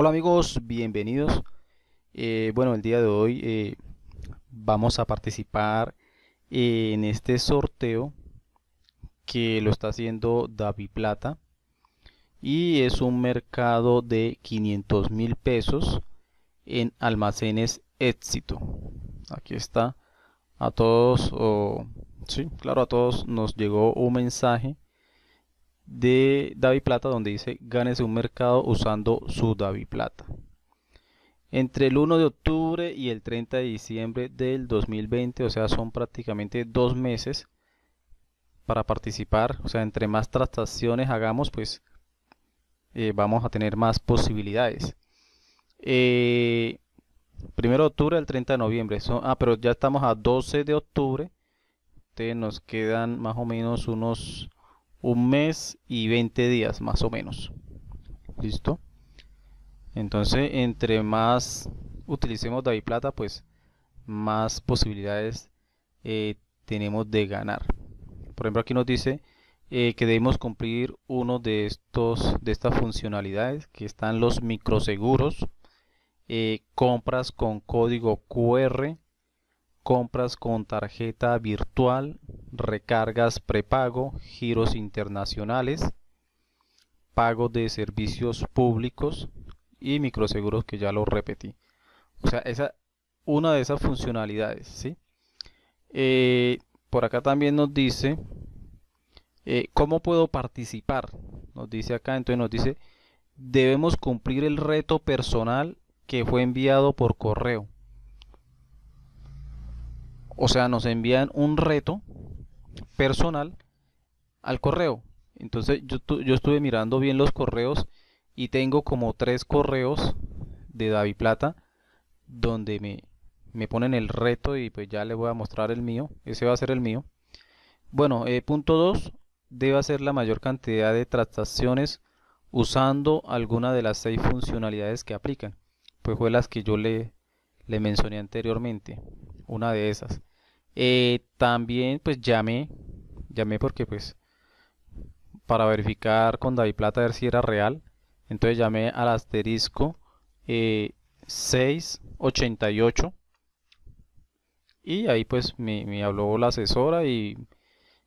Hola amigos, bienvenidos. Eh, bueno, el día de hoy eh, vamos a participar eh, en este sorteo que lo está haciendo David Plata y es un mercado de 500 mil pesos en almacenes éxito. Aquí está. A todos, sí, claro, a todos nos llegó un mensaje de David Plata donde dice gánese un mercado usando su David Plata. Entre el 1 de octubre y el 30 de diciembre del 2020, o sea, son prácticamente dos meses para participar. O sea, entre más transacciones hagamos, pues eh, vamos a tener más posibilidades. Eh, primero 1 de octubre al 30 de noviembre. ah, pero ya estamos a 12 de octubre. Entonces nos quedan más o menos unos un mes y 20 días más o menos. ¿Listo? Entonces, entre más utilicemos David Plata, pues más posibilidades eh, tenemos de ganar. Por ejemplo, aquí nos dice eh, que debemos cumplir uno de estos de estas funcionalidades que están los microseguros, eh, compras con código QR, compras con tarjeta virtual, recargas prepago, giros internacionales, pago de servicios públicos y microseguros que ya lo repetí. O sea, esa una de esas funcionalidades, ¿sí? Eh, por acá también nos dice eh, cómo puedo participar. Nos dice acá, entonces nos dice debemos cumplir el reto personal que fue enviado por correo. O sea, nos envían un reto personal al correo. Entonces yo, estuve mirando bien los correos y tengo como tres correos de David Plata donde me, ponen el reto y pues ya les voy a mostrar el mío. Ese va a ser el mío. Bueno, eh, punto 2. Debe hacer la mayor cantidad de transacciones usando alguna de las seis funcionalidades que aplican. Pues fue las que yo le, le mencioné anteriormente. Una de esas. Eh, también pues llamé, llamé porque pues para verificar con David Plata a ver si era real. Entonces llamé al asterisco 688 eh, y ahí pues me, habló la asesora y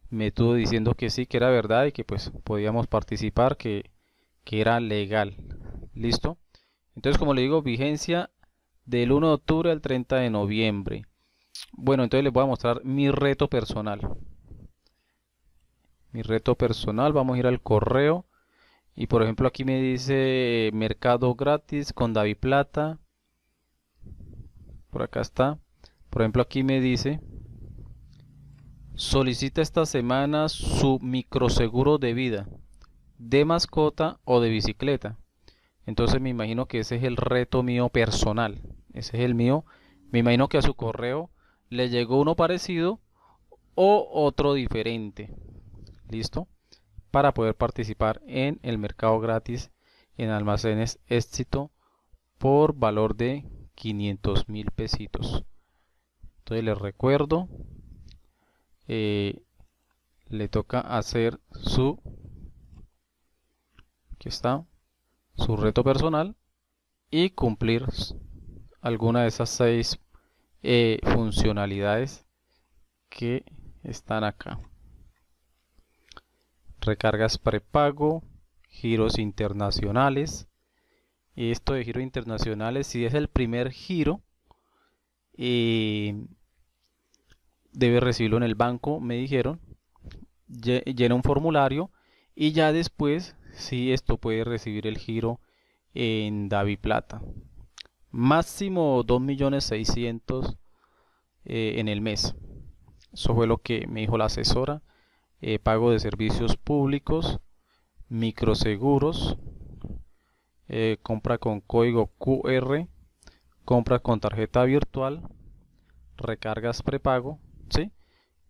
me estuvo diciendo que sí, que era verdad y que pues podíamos participar, que, que era legal. ¿Listo? Entonces como le digo, vigencia del 1 de octubre al 30 de noviembre. Bueno, entonces les voy a mostrar mi reto personal. Mi reto personal, vamos a ir al correo. Y por ejemplo aquí me dice mercado gratis con David Plata. Por acá está. Por ejemplo aquí me dice solicita esta semana su microseguro de vida, de mascota o de bicicleta. Entonces me imagino que ese es el reto mío personal. Ese es el mío. Me imagino que a su correo le llegó uno parecido o otro diferente. ¿Listo? Para poder participar en el mercado gratis en almacenes éxito por valor de 500 mil pesitos. Entonces les recuerdo, eh, le toca hacer su, aquí está, su reto personal y cumplir alguna de esas seis eh, funcionalidades que están acá recargas prepago giros internacionales y esto de giros internacionales si es el primer giro eh, debe recibirlo en el banco me dijeron llena un formulario y ya después si esto puede recibir el giro en Davi Plata máximo 2.600.000 eh, en el mes. Eso fue lo que me dijo la asesora. Eh, pago de servicios públicos, microseguros, eh, compra con código QR, compra con tarjeta virtual, recargas prepago, ¿sí?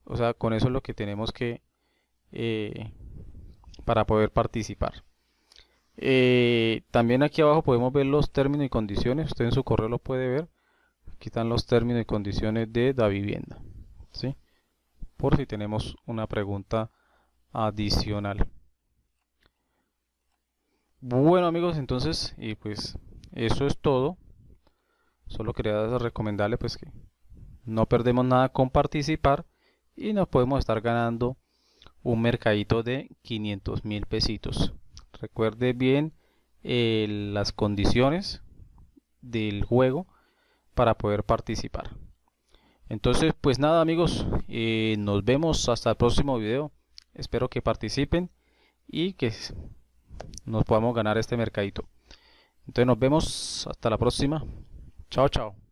O sea, con eso es lo que tenemos que, eh, para poder participar. Eh, también aquí abajo podemos ver los términos y condiciones. Usted en su correo lo puede ver. Aquí están los términos y condiciones de la vivienda. ¿sí? Por si tenemos una pregunta adicional. Bueno amigos, entonces, y pues eso es todo. Solo quería recomendarle pues que no perdemos nada con participar y nos podemos estar ganando un mercadito de 500 mil pesitos recuerde bien eh, las condiciones del juego para poder participar entonces pues nada amigos eh, nos vemos hasta el próximo video espero que participen y que nos podamos ganar este mercadito entonces nos vemos hasta la próxima chao chao